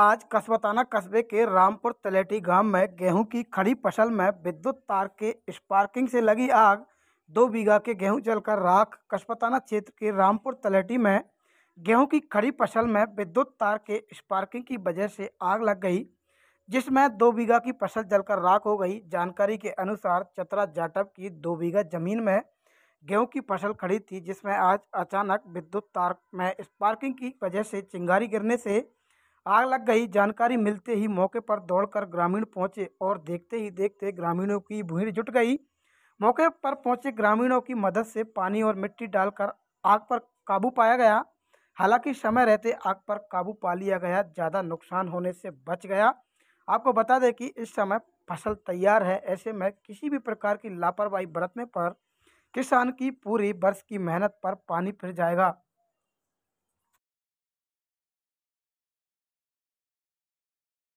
आज कसबताना कस्बे के रामपुर तलेटी गांव में गेहूं की खड़ी फसल में विद्युत तार के स्पार्किंग से लगी आग दो बीघा के गेहूं जलकर राख कसबताना क्षेत्र के रामपुर तलेटी में गेहूं की खड़ी फसल में विद्युत तार के स्पार्किंग की वजह से आग लग गई जिसमें दो बीघा की फसल जलकर राख हो गई जानकारी के अनुसार चतरा जाटव की दो बीघा जमीन में गेहूं की फसल खड़ी थी जिसमें आज अचानक विद्युत तार में स्पार्किंग की वजह से चिंगारी गिरने से आग लग गई जानकारी मिलते ही मौके पर दौड़कर ग्रामीण पहुंचे और देखते ही देखते ग्रामीणों की भीड़ जुट गई मौके पर पहुंचे ग्रामीणों की मदद से पानी और मिट्टी डालकर आग पर काबू पाया गया हालांकि समय रहते आग पर काबू पा लिया गया ज़्यादा नुकसान होने से बच गया आपको बता दें कि इस समय फसल तैयार है ऐसे में किसी भी प्रकार की लापरवाही बरतने पर किसान की पूरी वर्ष की मेहनत पर पानी फिर जाएगा